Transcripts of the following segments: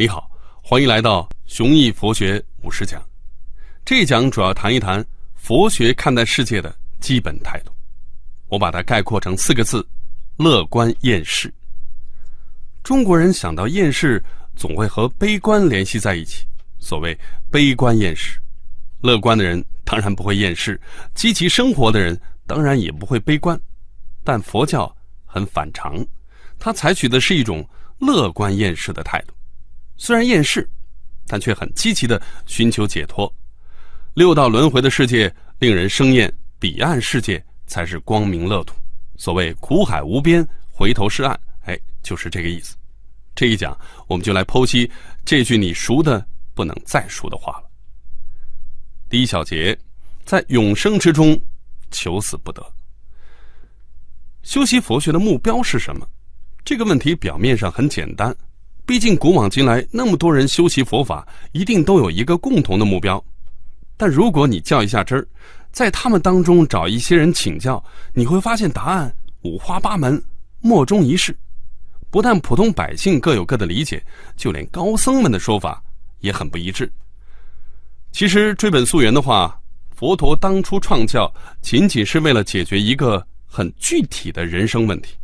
你好，欢迎来到《雄毅佛学五十讲》。这一讲主要谈一谈佛学看待世界的基本态度，我把它概括成四个字：乐观厌世。中国人想到厌世，总会和悲观联系在一起，所谓悲观厌世。乐观的人当然不会厌世，积极生活的人当然也不会悲观。但佛教很反常，它采取的是一种乐观厌世的态度。虽然厌世，但却很积极的寻求解脱。六道轮回的世界令人生厌，彼岸世界才是光明乐土。所谓“苦海无边，回头是岸”，哎，就是这个意思。这一讲，我们就来剖析这句你熟的不能再熟的话了。第一小节，在永生之中，求死不得。修习佛学的目标是什么？这个问题表面上很简单。毕竟古往今来那么多人修习佛法，一定都有一个共同的目标。但如果你较一下真儿，在他们当中找一些人请教，你会发现答案五花八门，莫衷一是。不但普通百姓各有各的理解，就连高僧们的说法也很不一致。其实追本溯源的话，佛陀当初创教仅仅是为了解决一个很具体的人生问题。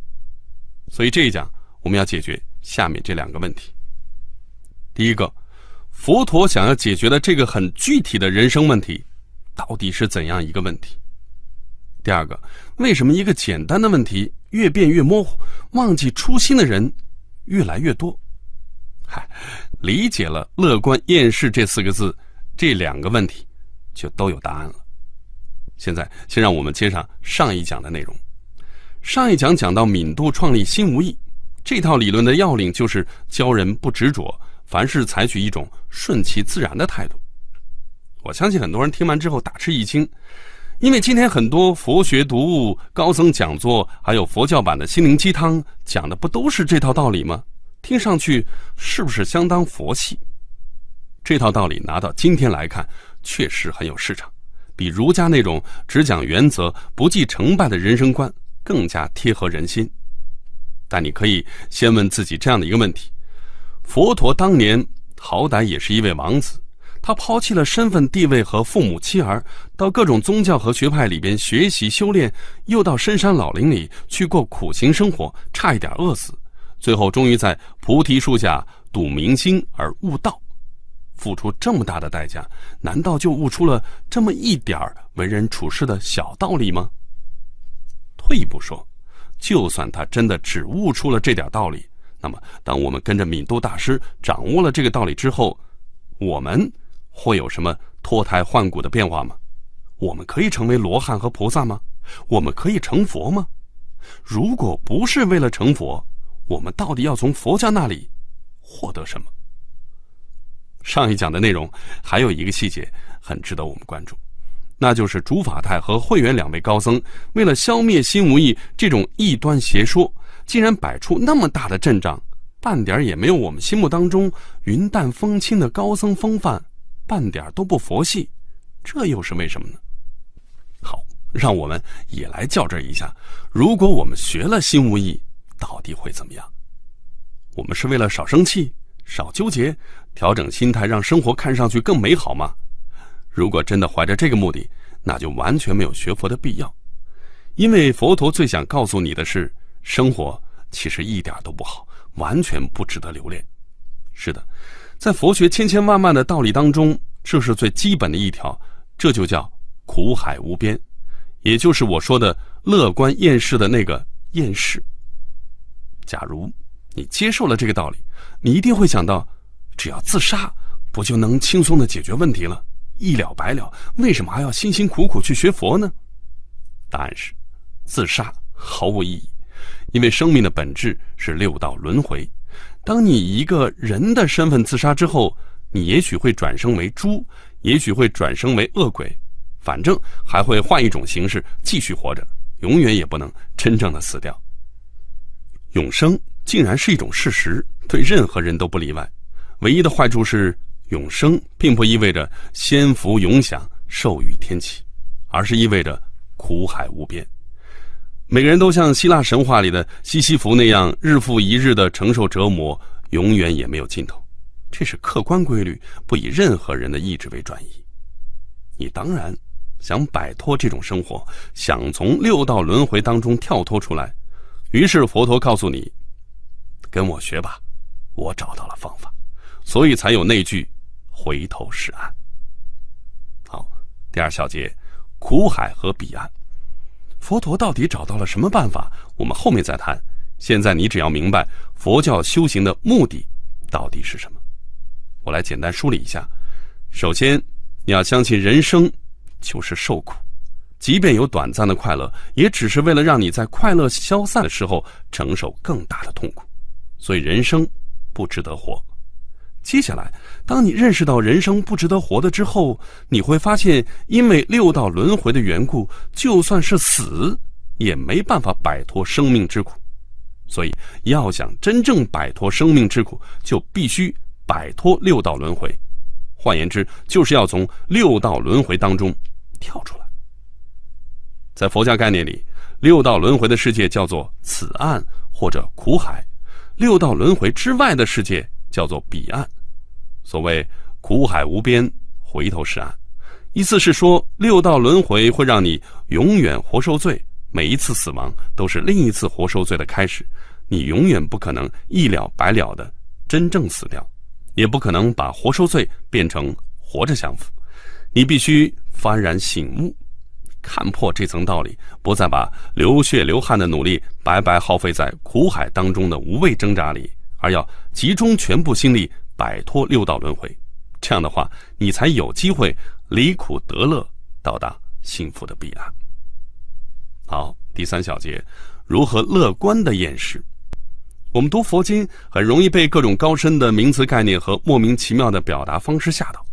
所以这一讲我们要解决。下面这两个问题：第一个，佛陀想要解决的这个很具体的人生问题，到底是怎样一个问题？第二个，为什么一个简单的问题越变越模糊，忘记初心的人越来越多？嗨，理解了“乐观厌世”这四个字，这两个问题就都有答案了。现在，先让我们接上上一讲的内容。上一讲讲到敏度创立新无意，这套理论的要领就是教人不执着，凡事采取一种顺其自然的态度。我相信很多人听完之后大吃一惊，因为今天很多佛学读物、高僧讲座，还有佛教版的心灵鸡汤，讲的不都是这套道理吗？听上去是不是相当佛系？这套道理拿到今天来看，确实很有市场，比儒家那种只讲原则、不计成败的人生观更加贴合人心。但你可以先问自己这样的一个问题：佛陀当年好歹也是一位王子，他抛弃了身份地位和父母妻儿，到各种宗教和学派里边学习修炼，又到深山老林里去过苦行生活，差一点饿死，最后终于在菩提树下睹明星而悟道。付出这么大的代价，难道就悟出了这么一点儿为人处事的小道理吗？退一步说。就算他真的只悟出了这点道理，那么，当我们跟着敏都大师掌握了这个道理之后，我们会有什么脱胎换骨的变化吗？我们可以成为罗汉和菩萨吗？我们可以成佛吗？如果不是为了成佛，我们到底要从佛家那里获得什么？上一讲的内容还有一个细节很值得我们关注。那就是主法泰和慧远两位高僧，为了消灭心无义这种异端邪说，竟然摆出那么大的阵仗，半点也没有我们心目当中云淡风轻的高僧风范，半点都不佛系，这又是为什么呢？好，让我们也来较真一下，如果我们学了心无义，到底会怎么样？我们是为了少生气、少纠结，调整心态，让生活看上去更美好吗？如果真的怀着这个目的，那就完全没有学佛的必要，因为佛陀最想告诉你的是：生活其实一点都不好，完全不值得留恋。是的，在佛学千千万万的道理当中，这是最基本的一条，这就叫苦海无边，也就是我说的乐观厌世的那个厌世。假如你接受了这个道理，你一定会想到，只要自杀，不就能轻松的解决问题了？一了百了，为什么还要辛辛苦苦去学佛呢？答案是，自杀毫无意义，因为生命的本质是六道轮回。当你一个人的身份自杀之后，你也许会转生为猪，也许会转生为恶鬼，反正还会换一种形式继续活着，永远也不能真正的死掉。永生竟然是一种事实，对任何人都不例外。唯一的坏处是。永生并不意味着仙福永享、寿与天齐，而是意味着苦海无边。每个人都像希腊神话里的西西弗那样，日复一日的承受折磨，永远也没有尽头。这是客观规律，不以任何人的意志为转移。你当然想摆脱这种生活，想从六道轮回当中跳脱出来，于是佛陀告诉你：“跟我学吧，我找到了方法。”所以才有那句。回头是岸。好，第二小节，苦海和彼岸。佛陀到底找到了什么办法？我们后面再谈。现在你只要明白佛教修行的目的到底是什么。我来简单梳理一下。首先，你要相信人生就是受苦，即便有短暂的快乐，也只是为了让你在快乐消散的时候承受更大的痛苦。所以人生不值得活。接下来，当你认识到人生不值得活的之后，你会发现，因为六道轮回的缘故，就算是死，也没办法摆脱生命之苦。所以，要想真正摆脱生命之苦，就必须摆脱六道轮回。换言之，就是要从六道轮回当中跳出来。在佛教概念里，六道轮回的世界叫做此岸或者苦海，六道轮回之外的世界叫做彼岸。所谓“苦海无边，回头是岸”，意思是说，六道轮回会让你永远活受罪。每一次死亡都是另一次活受罪的开始，你永远不可能一了百了的真正死掉，也不可能把活受罪变成活着享福。你必须幡然醒悟，看破这层道理，不再把流血流汗的努力白白耗费在苦海当中的无谓挣扎里，而要集中全部心力。摆脱六道轮回，这样的话，你才有机会离苦得乐，到达幸福的彼岸。好，第三小节，如何乐观的厌世？我们读佛经很容易被各种高深的名词概念和莫名其妙的表达方式吓到。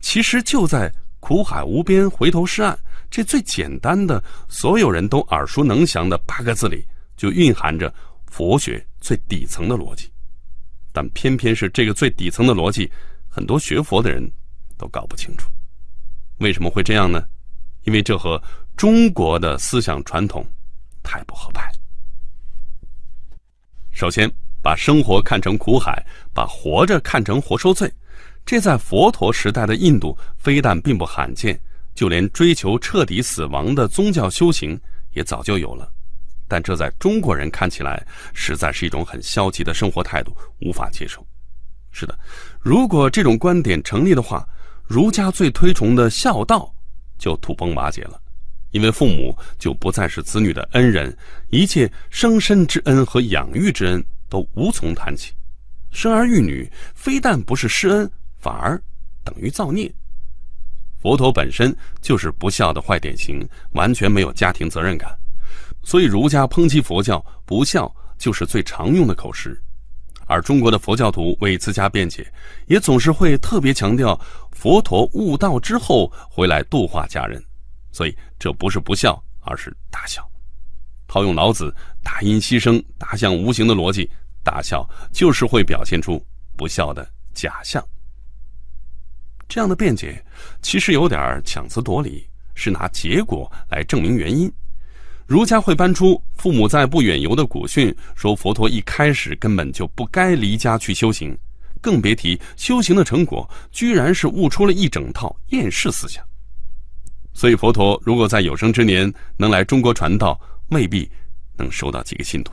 其实就在“苦海无边，回头是岸”这最简单的、所有人都耳熟能详的八个字里，就蕴含着佛学最底层的逻辑。但偏偏是这个最底层的逻辑，很多学佛的人都搞不清楚，为什么会这样呢？因为这和中国的思想传统太不合拍。首先，把生活看成苦海，把活着看成活受罪，这在佛陀时代的印度非但并不罕见，就连追求彻底死亡的宗教修行也早就有了。但这在中国人看起来，实在是一种很消极的生活态度，无法接受。是的，如果这种观点成立的话，儒家最推崇的孝道就土崩瓦解了，因为父母就不再是子女的恩人，一切生身之恩和养育之恩都无从谈起。生儿育女非但不是施恩，反而等于造孽。佛陀本身就是不孝的坏典型，完全没有家庭责任感。所以，儒家抨击佛教不孝，就是最常用的口实；而中国的佛教徒为自家辩解，也总是会特别强调佛陀悟道之后回来度化家人，所以这不是不孝，而是大孝。套用老子“大音希声，大象无形”的逻辑，大孝就是会表现出不孝的假象。这样的辩解其实有点强词夺理，是拿结果来证明原因。儒家会搬出父母在不远游的古训，说佛陀一开始根本就不该离家去修行，更别提修行的成果居然是悟出了一整套厌世思想。所以佛陀如果在有生之年能来中国传道，未必能收到几个信徒，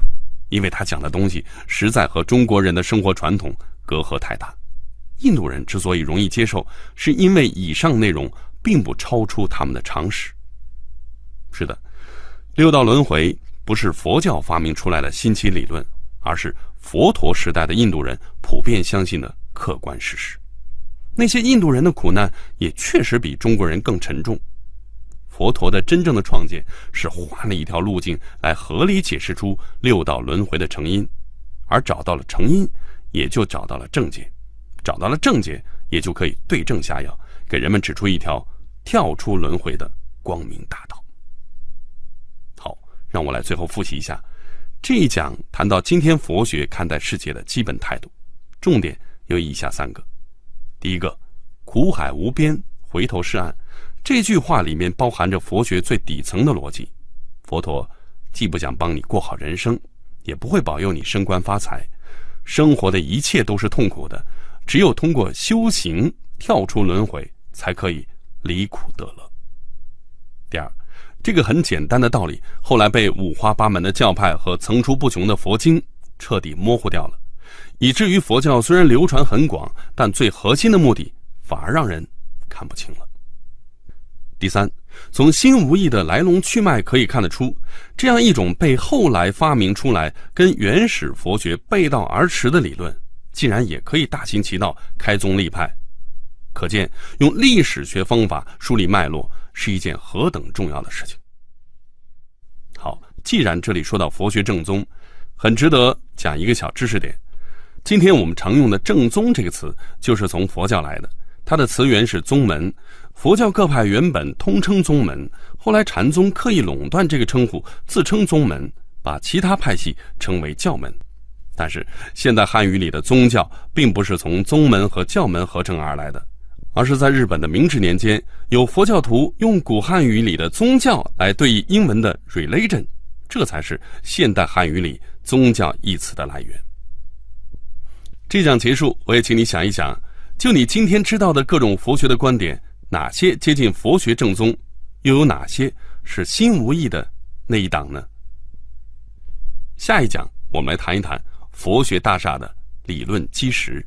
因为他讲的东西实在和中国人的生活传统隔阂太大。印度人之所以容易接受，是因为以上内容并不超出他们的常识。是的。六道轮回不是佛教发明出来的新奇理论，而是佛陀时代的印度人普遍相信的客观事实。那些印度人的苦难也确实比中国人更沉重。佛陀的真正的创建是换了一条路径来合理解释出六道轮回的成因，而找到了成因，也就找到了症结；找到了症结，也就可以对症下药，给人们指出一条跳出轮回的光明大道。让我来最后复习一下，这一讲谈到今天佛学看待世界的基本态度，重点有以下三个：第一个，“苦海无边，回头是岸”这句话里面包含着佛学最底层的逻辑。佛陀既不想帮你过好人生，也不会保佑你升官发财，生活的一切都是痛苦的，只有通过修行跳出轮回，才可以离苦得乐。第二。这个很简单的道理，后来被五花八门的教派和层出不穷的佛经彻底模糊掉了，以至于佛教虽然流传很广，但最核心的目的反而让人看不清了。第三，从心无意的来龙去脉可以看得出，这样一种被后来发明出来、跟原始佛学背道而驰的理论，竟然也可以大行其道、开宗立派，可见用历史学方法梳理脉络。是一件何等重要的事情！好，既然这里说到佛学正宗，很值得讲一个小知识点。今天我们常用的“正宗”这个词，就是从佛教来的，它的词源是“宗门”。佛教各派原本通称“宗门”，后来禅宗刻意垄断这个称呼，自称“宗门”，把其他派系称为“教门”。但是，现代汉语里的“宗教”并不是从“宗门”和“教门”合成而来的。而是在日本的明治年间，有佛教徒用古汉语里的“宗教”来对应英文的 “religion”，这才是现代汉语里“宗教”一词的来源。这讲结束，我也请你想一想，就你今天知道的各种佛学的观点，哪些接近佛学正宗，又有哪些是心无意的那一档呢？下一讲我们来谈一谈佛学大厦的理论基石。